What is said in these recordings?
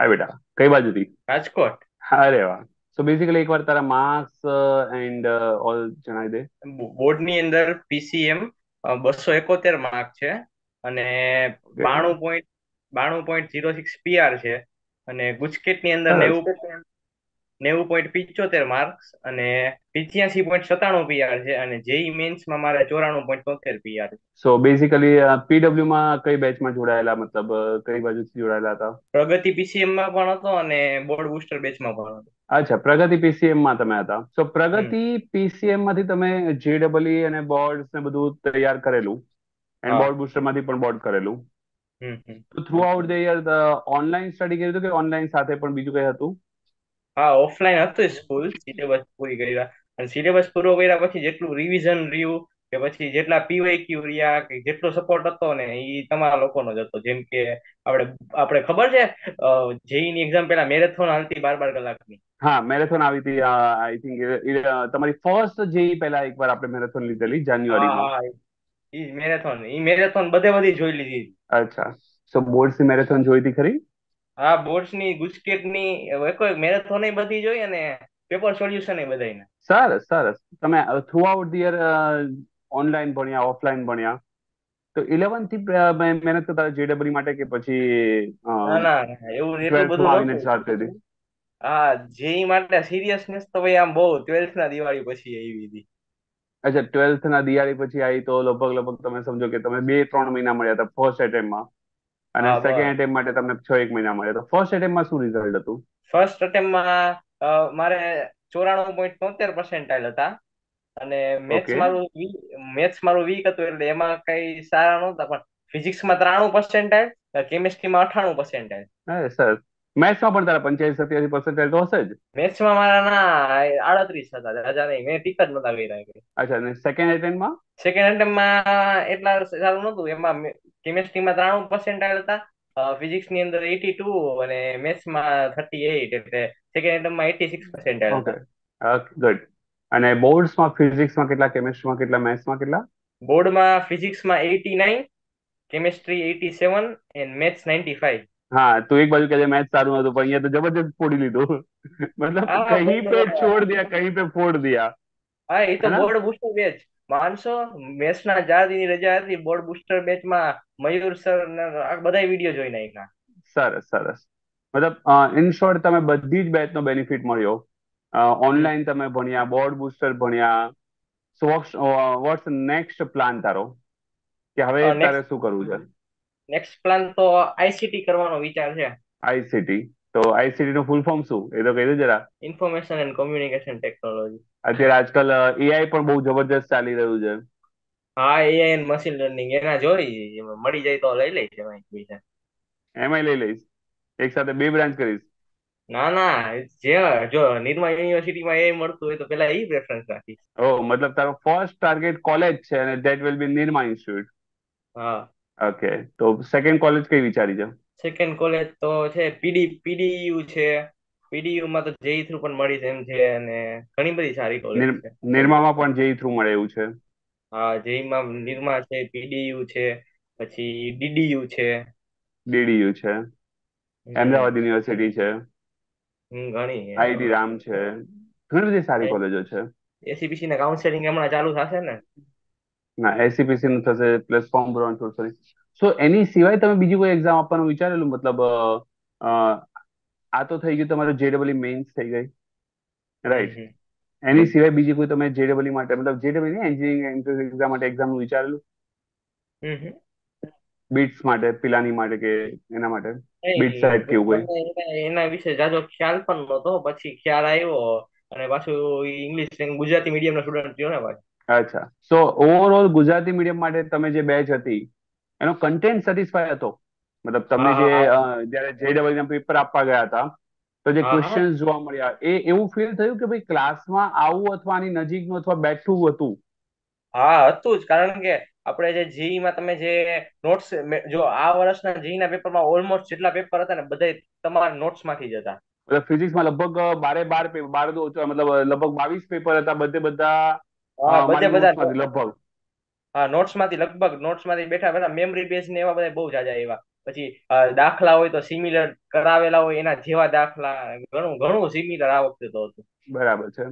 હા બેટા કઈ બાજુથી રાજકોટ અરે વાહ સો બેસિકલી એકવાર તારા માર્ક્સ એન્ડ ઓલ જણાવી દે બોર્ડની અંદર પીસીએમ બસો એકોતેર માર્ક છે અને બાણું પોઈન્ટ બાણું પોઈન્ટ જીરો સિક્સ પીઆર છે અને ગુજકેટની અંદર નેવું નેવું પોઈન્ટ પિચોતેર માર્ક્સ અને પિચ્યાસી પોઈન્ટ સત્તાણું પીઆર છે અને જેઈ માં મારે ચોરાણું પોઈન્ટ તોતેર પીઆર સો બેઝિકલી પીડબ્લ્યુ માં કઈ બેચ માં જોડાયેલા મતલબ કઈ બાજુથી જોડાયેલા હતા પ્રગતિ પીસીએમ માં પણ હતો અને બોર્ડ બુસ્ટર બેચ માં પણ હતો અચ્છા પ્રગતિ પીસીએમ માં તમે હતા સો પ્રગતિ પીસીએમ માંથી તમે જેડબલઈ e અને બોર્ડ ને બધું તૈયાર કરેલું એન્ડ બોર્ડ બુસ્ટર માંથી પણ બોર્ડ કરેલું તો throughout the year online study કર્યું હતું કે ઓનલાઈન સાથે પણ બીજું કઈ હતું હા ઓફલાઈન હતું સ્કૂલ સિલેબસ પૂરી કર્યા અને સિલેબસ પૂરો કર્યા પછી જેટલું રિવિઝન રહ્યું કે પછી જેટલા પીવાય ક્યુ રહ્યા કે જેટલો સપોર્ટ હતો ને એ તમારા લોકોનો જ હતો જેમ કે આપણે આપણે ખબર છે જેઈ ની એક્ઝામ પેલા મેરેથોન હાલતી બાર બાર કલાકની હા મેરેથોન આવી હતી આઈ થિંક તમારી ફર્સ્ટ જે પહેલા વાર આપણે મેરેથોન લીધેલી જાન્યુઆરી એ મેરેથોન એ મેરેથોન બધે બધી જોઈ લીધી અચ્છા સો બોર્ડ્સ મેરેથોન જોઈ હતી ખરી હા બોર્ડ્સ ની ગુજકેટ ની મેરેથોન બધી જોઈએ અને પેપર સોલ્યુશન એ બધાને સરસ સરસ તમે throughout the year online ભણ્યા ઓફલાઈન ભણ્યા તો ઇલેવન થી મહેનત કરતા હતા માટે કે પછી ના ના એવું એટલું બધું આવીને સ્ટાર્ટ હા જેઈ e માટે સિરિયસનેસ તો ભાઈ આમ બહુ 12th ના દિવાળી પછી આવી હતી અચ્છા 12th ના દિવાળી પછી આવી તો લગભગ લગભગ તમે સમજો કે તમે બે ત્રણ મહિના મળ્યા હતા ફર્સ્ટ એટેમ્પમાં અને સેકન્ડ એટેમ્પ માટે તમને છ એક મહિના મળ્યા તો ફર્સ્ટ એટેમ્પમાં શું રિઝલ્ટ હતું ફર્સ્ટ માં મારે ચોરાણું પોઈન્ટ તોતેર પર્સેન્ટાઇલ હતા અને મેથ્સ મારું મેથ્સ મારું વીક હતું એટલે એમાં કઈ સારા નહોતા પણ ફિઝિક્સ ફિઝિક્સમાં ત્રાણું પર્સેન્ટાઇલ માં અઠાણું પર્સેન્ટાઇલ સર મેથ્સમાં પણ તારા પંચ્યાસી સત્યાસી પર્સન્ટેજ તો હશે જ મેથ્સમાં મારા ના આડત્રીસ હતા હજાર નહીં મેં ટીક જ નતા કર્યા અચ્છા અને સેકન્ડ એટેમ્પમાં સેકન્ડ એટેમ્પમાં એટલા સારું નતું એમાં કેમેસ્ટ્રીમાં ત્રાણું પર્સન્ટાઇલ હતા ફિઝિક્સ ની અંદર એટી ટુ અને મેથ્સમાં થર્ટી એઇટ એટલે સેકન્ડ એટમમાં એટી સિક્સ પર્સન્ટાઇલ ગુડ અને બોર્ડ્સમાં ફિઝિક્સમાં કેટલા કેમેસ્ટ્રીમાં કેટલા મેથ્સમાં કેટલા બોર્ડમાં ફિઝિક્સમાં eighty nine chemistry eighty seven and maths ninety five हाँ तो एक बाजू જે मैच સારું હતું પણ અહીંયા તો જબરજસ્ત ફોડી લીધું મતલબ કहीं पे છોડ દિયા कहीं પે ફોડ દિયા હા એ તો બોર્ડ બુસ્ટર બેચ માનસો મેચના ચાર દિનની રજા હતી બોર્ડ બુસ્ટર બેચમાં મયુર સર બધા વિડીયો જોઈ નાખ્યા સરસ સરસ મતલબ ઇન શોર્ટ તમે બધી જ બેચ નો બેનિફિટ મળ્યો ઓનલાઈન તમે ભણ્યા બોર્ડ બુસ્ટર ભણ્યા સો વોટ્સ નેક્સ્ટ પ્લાન તારો કે હવે તારે શું કરવું છે નેક્સ્ટ પ્લાન તો આઈસીટી કરવાનો વિચાર છે આઈસીટી તો આઈસીટી નું ફૂલ ફોર્મ શું એ તો કહી દે જરા ઇન્ફોર્મેશન એન્ડ કોમ્યુનિકેશન ટેકનોલોજી અત્યારે આજકાલ એઆઈ પણ બહુ જબરજસ્ત ચાલી રહ્યું છે હા એઆઈ એન્ડ મશીન લર્નિંગ એના જોઈ મળી જાય તો લઈ લઈશ એમાં બીજા એમાં લઈ લઈશ એક સાથે બે બ્રાન્ચ કરીશ ના ના જે જો નિર્મા યુનિવર્સિટીમાં એ મળતું હોય તો પેલા એ પ્રેફરન્સ રાખીશ ઓ મતલબ તારો ફર્સ્ટ ટાર્ગેટ કોલેજ છે અને that will be Nirma institute હા ઓકે તો સેકન્ડ કોલેજ કઈ વિચારી છે સેકન્ડ કોલેજ તો છે પીડી પીડીયુ છે પીડીયુ માં તો જેઈ થ્રુ e પણ મળી છે એમ છે અને ઘણી બધી સારી કોલેજ છે નિર્મામાં પણ જેઈ થ્રુ e મળે એવું છે જેમાં નિર્મા છે પીડીયુ છે પછી ડીડીયુ છે ડીડીયુ છે અમદાવાદ યુનિવર્સિટી છે ઘણી છે રામ છે ઘણી બધી સારી કોલેજો છે એસીપીસી ના કાઉન્સેલિંગ હમણાં ચાલુ થશે ને ના એસીપીસી નું થશે પ્લસ ફોર્મ ભરવાનું થોડું સોરી સો એની સિવાય તમે બીજી કોઈ એક્ઝામ આપવાનું વિચારેલું મતલબ આ તો થઈ ગયું તમારું જેડબલી મેઇન્સ થઈ ગઈ રાઈટ એની સિવાય બીજી કોઈ તમે જેડબલી માટે મતલબ જેડબલી નહીં એન્જિનિયરિંગ એન્ટ્રન્સ એક્ઝામ માટે એક્ઝામનું વિચારેલું બીટ્સ માટે પિલાની માટે કે એના માટે બીટ સાહેબ કેવું કોઈ એના વિશે જાજો ખ્યાલ પણ નહોતો પછી ખ્યાલ આવ્યો અને પાછું ઇંગ્લિશ ગુજરાતી મીડિયમ ના સ્ટુડન્ટ થયો ને ભાઈ અચ્છા સો ઓવરઓલ ગુજરાતી મીડિયમ માટે તમે જે બેચ હતી એનો કન્ટેન્ટ સેટિસ્ફાય હતો મતલબ તમે જે જ્યારે જેડબલી ના પેપર આપવા ગયા હતા તો જે ક્વેશ્ચન જોવા મળ્યા એ એવું ફીલ થયું કે ભાઈ ક્લાસમાં આવું અથવા આની નજીક નું અથવા બેઠું હતું હા હતું જ કારણ કે આપણે જે જીઈ માં તમે જે નોટ્સ જો આ વર્ષના જીઈ ના પેપરમાં ઓલમોસ્ટ જેટલા પેપર હતા ને બધા તમારા નોટ્સ માંથી જ હતા મતલબ ફિઝિક્સમાં લગભગ બારે બાર બાર મતલબ લગભગ બાવીસ પેપર હતા બધે બધા બધે બધા લગભગ હા નોટ્સ માંથી લગભગ નોટ્સ માંથી બેઠા બેઠા મેમરી બેઝ ને એવા બધા બહુ જાજા એવા પછી દાખલા હોય તો સિમિલર કરાવેલા હોય એના જેવા દાખલા ઘણું ઘણું સિમિલર આ વખતે તો હતું બરાબર છે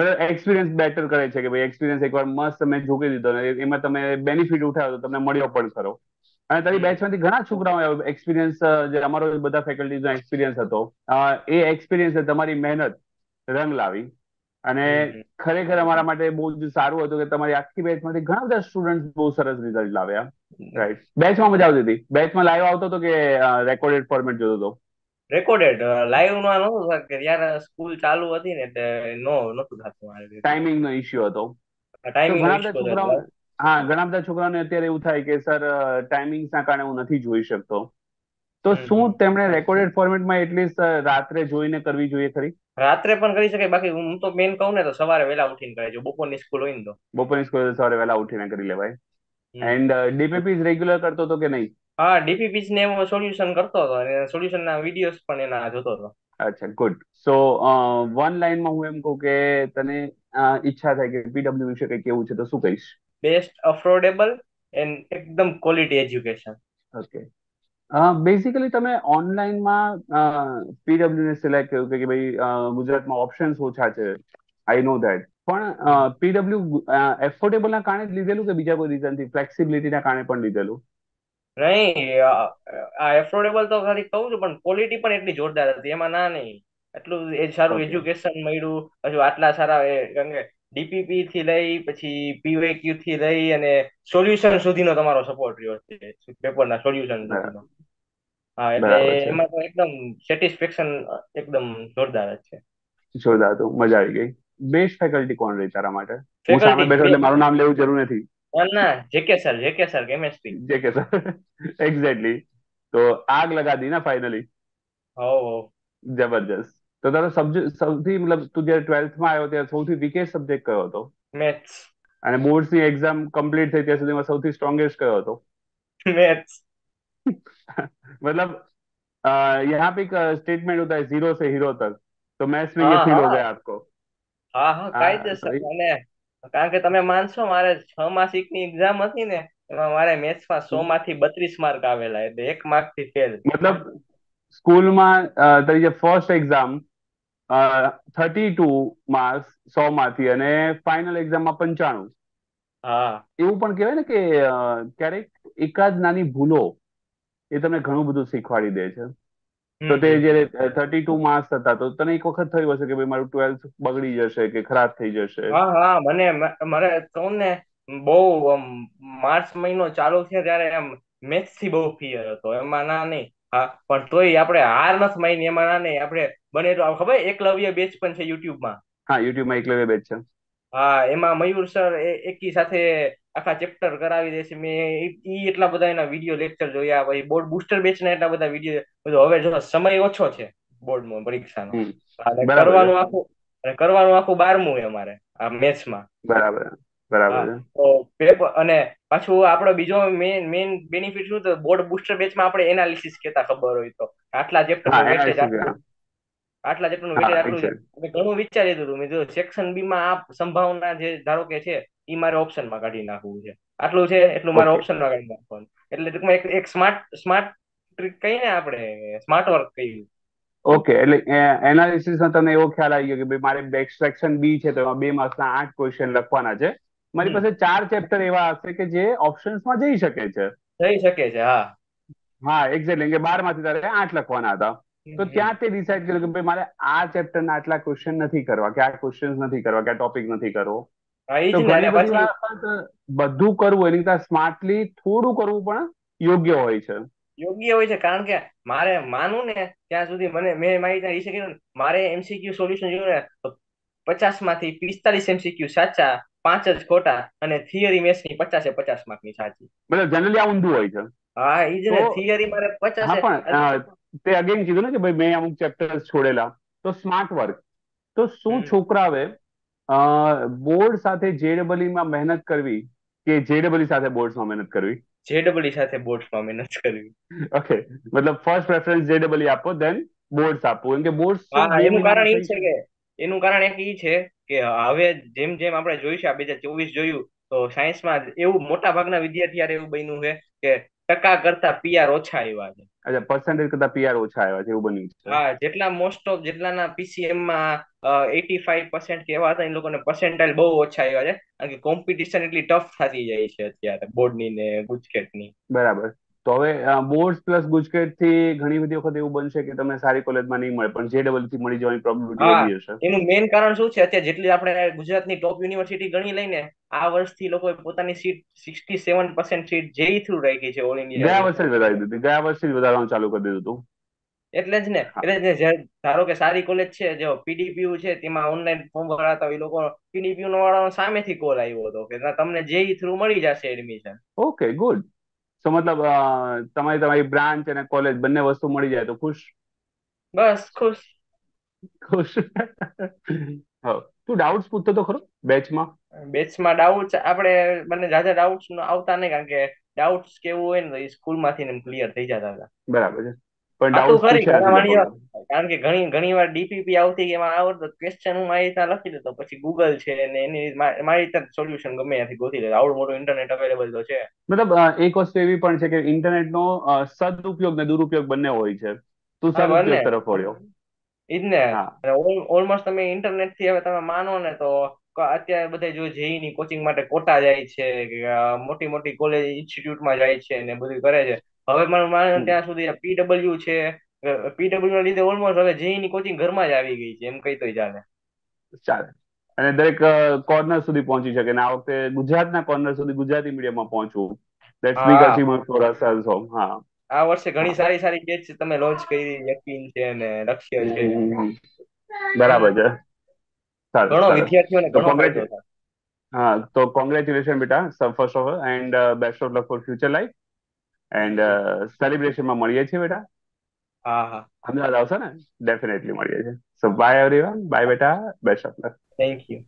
મતલબ એક્સપિરિયન્સ બેટર કરે છે કે ભાઈ એક્સપિરિયન્સ એકવાર મસ્ત તમે ઝૂકી દીધો ને એમાં તમે બેનિફિટ ઉઠાવ્યો તો તમને મળ્યો પણ ખરો અને તારી બેચમાંથી ઘણા છોકરાઓ એક્સપિરિયન્સ જે અમારો બધા ફેકલ્ટીઝનો એક્સપિરિયન્સ હતો એ એક્સપિરિયન્સ તમારી મહેનત રંગ લાવી અને ખરેખર અમારા માટે બહુ જ સારું હતું કે તમારી આખી બેચમાંથી ઘણા બધા સ્ટુડન્ટ બહુ સરસ રિઝલ્ટ લાવ્યા રાઈટ બેચમાં મજા આવતી હતી બેચમાં લાઈવ આવતો હતો કે રેકોર્ડેડ ફોર્મેટ જોતો હતો રેકોર્ડેડ લાઈવ માં નહોતું કે યાર સ્કૂલ ચાલુ હતી ને એટલે નો નહોતું થતું મારે ટાઈમિંગ નો ઇશ્યુ હતો ટાઈમિંગ છોકરાઓ હા ઘણા બધા છોકરાઓને અત્યારે એવું થાય કે સર ટાઈમિંગ્સ ના કારણે હું નથી જોઈ શકતો તો શું તેમણે રેકોર્ડેડ ફોર્મેટમાં એટલીસ્ટ રાત્રે જોઈને કરવી જોઈએ ખરી રાત્રે પણ કરી શકાય બાકી હું તો મેન કહું ને તો સવારે વહેલા ઉઠીને કરે જો બપોરની સ્કૂલ હોય ને તો બપોરની સ્કૂલ સવારે વહેલા ઉઠીને કરી લેવાય એન્ડ ડીપીપીસ રેગ્યુલર કરતો હતો કે નહીં હા ડીપીપીસ ને એમાં સોલ્યુશન કરતો હતો અને સોલ્યુશન ના વિડીયોસ પણ એના જોતો હતો અચ્છા ગુડ સો વન લાઈનમાં હું એમ કહું કે તને ઈચ્છા થાય કે પીડબ્લ્યુ વિશે કઈ કેવું છે તો શું કહીશ બેસ્ટ અફોર્ડેબલ એન્ડ એકદમ ક્વોલિટી એજ્યુકેશન ઓકે બેઝિકલી તમે ઓનલાઈનમાં પીડબ્લ્યુને સિલેક્ટ કર્યું કે ભાઈ ગુજરાતમાં ઓપ્શન્સ ઓછા છે આઈ નો ધેટ પણ પીડબ્લ્યુ ના કારણે જ લીધેલું કે બીજા કોઈ રીઝનથી ફ્લેક્સિબિલિટીના કારણે પણ લીધેલું નહીં આ એફોર્ડેબલ તો ખાલી કહું છું પણ ક્વોલિટી પણ એટલી જોરદાર હતી એમાં ના નહીં એટલું એ સારું એજ્યુકેશન મળ્યું પછી આટલા સારા કારણ કે ડીપીપી થી લઈ પછી પીવેક્યુ થી લઈ અને સોલ્યુશન સુધીનો તમારો સપોર્ટ રહ્યો છે પેપરના સોલ્યુશન સુધીનો હા એટલે એમાં તો એકદમ સેટિસ્ફેક્શન એકદમ જોરદાર જ છે જોરદાર તો મજા આવી ગઈ બેસ્ટ ફેકલ્ટી કોણ રહી તારા માટે હું સામે બેઠો એટલે મારું નામ લેવું જરૂર નથી ના JK sir JK sir chemistry JK sir exactly તો આગ લગા દી ના ફાઇનલી હો હો જબરજસ્ત તો તારો સબ્જેક્ટ સૌથી મતલબ તું જ્યારે ટ્વેલ્થમાં આવ્યો ત્યારે સૌથી વીકેસ્ટ સબ્જેક્ટ કયો હતો મેથ્સ અને ની એક્ઝામ કમ્પ્લીટ થઈ ત્યાં સુધીમાં સૌથી સ્ટ્રોંગેસ્ટ કયો હતો મેથ્સ मतलब यहाँ पे एक स्टेटमेंट होता है जीरो से हीरो तक તો મેથ્સ में ये હા हो गया आपको હા હા હા કાયદેસર તો કારણ કે તમે માનશો મારે છ માસિકની એક્ઝામ હતી ને એમાં મારે મેથ્સમાં સો માંથી બત્રીસ માર્ક આવેલા એટલે એક માર્ક થી ફેલ મતલબ સ્કૂલ માં તરીકે first exam thirty two marks સો માંથી અને ફાઇનલ એક્ઝામ માં પંચાણું હા એવું પણ કહેવાય ને કે ક્યારેક એકાદ નાની ભૂલો એ તમને ઘણું બધું શીખવાડી દે છે તો તે જયારે થર્ટી ટુ માર્ક્સ હતા તો તને એક વખત થયું હશે કે ભાઈ મારું ટ્વેલ્થ બગડી જશે કે ખરાબ થઈ જશે હા હા મને મારે કહું ને બહુ માર્ચ મહિનો ચાલુ છે ત્યારે એમ મેથ્સ થી બહુ ફિયર હતો એમાં ના નહીં હા પણ તોય આપણે હાર નથી માની એમાં ના નહીં આપણે બને તો ખબર એકલવ્ય બેચ પણ છે યુટ્યુબમાં હા યુટ્યુબમાં એકલવ્ય બેચ છે હા એમાં મયુર સર એકી સાથે આખા ચેપ્ટર કરાવી દેશે મેં ઈ એટલા બધા એના વિડીયો લેક્ચર જોયા પછી બોર્ડ બુસ્ટર બેચના એટલા બધા વિડીયો બધું હવે જો સમય ઓછો છે બોર્ડમાં પરીક્ષાનો કરવાનું આખું કરવાનું આખું બારમું એ અમારે આ મેથ્સમાં બરાબર બરાબર તો પેપર અને પાછું આપણો બીજો મેઇન મેઇન બેનિફિટ શું તો બોર્ડ બુસ્ટર બેચમાં આપણે એનાલિસિસ કેતા ખબર હોય તો આટલા ચેપ્ટર આટલા ચેપ્ટરનું વેટેજ આટલું ઘણું વિચારી દીધું મેં જો સેક્શન બી માં આ સંભાવના જે ધારો કે છે એ મારે ઓપ્શનમાં કાઢી નાખવું છે આટલું છે એટલું મારે ઓપ્શનમાં કાઢી નાખવાનું એટલે ટૂંકમાં એક એક સ્માર્ટ સ્માર્ટ ટ્રીક કહીને આપણે સ્માર્ટ વર્ક કહ્યું ઓકે એટલે એનાલિસિસમાં તમને એવો ખ્યાલ આવી ગયો કે ભાઈ મારે બેક સેક્શન બી છે તો એમાં બે માસના આઠ ક્વેશ્ચન લખવાના છે મારી પાસે ચાર ચેપ્ટર એવા હશે કે જે ઓપ્શન્સમાં જઈ શકે છે જઈ શકે છે હા હા એક્ઝેક્ટલી કે બાર માંથી તારે આઠ લખવાના હતા તો ત્યાં તે ડિસાઈડ કર્યું કે ભાઈ મારે આ ચેપ્ટર ના આટલા ક્વેશ્ચન નથી કરવા કે આ ક્વેશ્ચન નથી કરવા કે આ ટોપિક નથી કરવો બધું કરવું એની કરતા સ્માર્ટલી થોડું કરવું પણ યોગ્ય હોય છે યોગ્ય હોય છે કારણ કે મારે માનું ને ત્યાં સુધી મને મેં માહિતી ત્યાં રિસેક મારે એમસીક્યુ સોલ્યુશન જોયું ને પચાસ માંથી પિસ્તાલીસ એમસીક્યુ સાચા પાંચ જ ખોટા અને થિયરી મેસ ની પચાસે પચાસ માર્ક ની સાચી મતલબ જનરલી આ ઊંધું હોય છે હા એ જ ને થિયરી મારે પચાસ પણ તે અગેન કીધું ને કે ભાઈ મેં અમુક ચેપ્ટર્સ છોડેલા તો સ્માર્ટ વર્ક તો શું છોકરા આવે બોર્ડ સાથે માં મહેનત કરવી કે જેડબલી સાથે બોર્ડ માં મહેનત કરવી જેડબલી સાથે બોર્ડ માં મહેનત કરવી ઓકે મતલબ ફર્સ્ટ પ્રેફરન્સ જેડબલી આપો દેન બોર્ડ આપો કેમ કે બોર્ડ્સ એનું કારણ એ છે કે એનું કારણ એક એ છે કે હવે જેમ જેમ આપણે જોઈશું આ બે હજાર ચોવીસ જોયું તો સાયન્સમાં એવું મોટા ભાગના વિદ્યાર્થી એવું બન્યું છે કે ટકા કરતા પીઆર ઓછા આવ્યા છે અચ્છા પર્સન્ટેજ કરતા પીઆર ઓછા આવ્યા છે એવું બન્યું છે હા જેટલા મોસ્ટ ઓફ જેટલાના પીસીએમ માં એટી ફાઈવ પર્સન્ટ કેવા એવા હતા એ લોકોને પર્સન્ટાઇલ બહુ ઓછા આવ્યા છે કારણ કે કોમ્પિટિશન એટલી ટફ થતી જાય છે અત્યારે બોર્ડની ને ગુજકેટની બરાબર તો હવે બોર્ડ પ્લસ ગુજકેટ થી ઘણી બધી વખત એવું બનશે કે તમે સારી કોલેજમાં નહીં મળે પણ જે ડબલ થી મળી જવાની પ્રોબેબિલિટી હશે એનું મેઇન કારણ શું છે અત્યારે જેટલી આપણે ગુજરાતની ટોપ યુનિવર્સિટી ગણી લઈને આ વર્ષથી લોકોએ પોતાની seat sixty seven percent seat JEE through રાખી છે ઓલ ઇન્ડિયા ગયા વર્ષે જ વધારી દીધી ગયા વર્ષે જ વધારવાનું ચાલુ કરી દીધું હતું એટલે જ ને એટલે જે ધારો કે સારી કોલેજ છે જો પીડીપીયુ છે તેમાં ઓનલાઈન ફોર્મ ભરાતા એ લોકો પીડીપીયુ નો વાળાનો સામેથી કોલ આવ્યો હતો કે તમને જે થ્રુ મળી જશે એડમિશન ઓકે ગુડ સો મતલબ તમારી તમારી બ્રાન્ચ અને કોલેજ બંને વસ્તુ મળી જાય તો ખુશ બસ ખુશ ખુશ હા તું ડાઉટ્સ પૂછતો તો ખરો બેચમાં બેચમાં ડાઉટ્સ આપણે મને જાજા ડાઉટ્સ આવતા નહીં કારણ કે ડાઉટ્સ કેવું હોય ને સ્કૂલ માંથી ક્લિયર થઈ જતા હતા બરાબર છે પણ ડાઉટ કારણ કે ઘણી ઘણી વાર ડીપીપી આવતી કે એમાં આવડતો ક્વેશ્ચન હું મારી રીતે લખી દેતો પછી ગૂગલ છે ને એની મારી રીતે સોલ્યુશન ગમે ત્યાંથી ગોતી લેતો આવડું મોટું ઇન્ટરનેટ અવેલેબલ તો છે મતલબ એક વસ્તુ એવી પણ છે કે ઇન્ટરનેટનો સદઉપયોગ ને દુરુપયોગ બંને હોય છે તું સદઉપયોગ તરફ વળ્યો ઈ જ ને ઓલમોસ્ટ તમે ઇન્ટરનેટ થી હવે તમે માનો ને તો અત્યારે બધા જો જેઈ e e ની કોચિંગ માટે કોટા જાય છે મોટી મોટી કોલેજ ઇન્સ્ટિટ્યૂટમાં જાય છે ને બધું કરે છે હવે મારે ત્યાં સુધી પીડબલ્યુ છે પીડબલ્યુ ના લીધે ઓલમોસ્ટ હવે જેઈ e ની કોચિંગ ઘરમાં જ આવી ગઈ છે એમ કહી તો ચાલે ચાલે અને દરેક કોર્નર સુધી પહોંચી શકે ને આ વખતે ગુજરાતના કોર્નર સુધી ગુજરાતી મીડિયામાં પહોંચવું લેટ્સ બી કચીમર ફોર અસેલ્સ હોમ હા આ વર્ષે ઘણી સારી સારી કેચ છે તમે લોન્ચ કરી યકીન છે ને લક્ષ્ય છે બરાબર છે સારું ઘણો વિદ્યાર્થીઓને ઘણો હા તો કોંગ્રેચ્યુલેશન બેટા first of all and best of luck for future life and સેલિબ્રેશનમાં મળીએ છીએ બેટા હા હા અમદાવાદ આવશો ને ડેફિનેટલી મળીએ છીએ સો બાય એવરીવન બાય બેટા best of luck thank you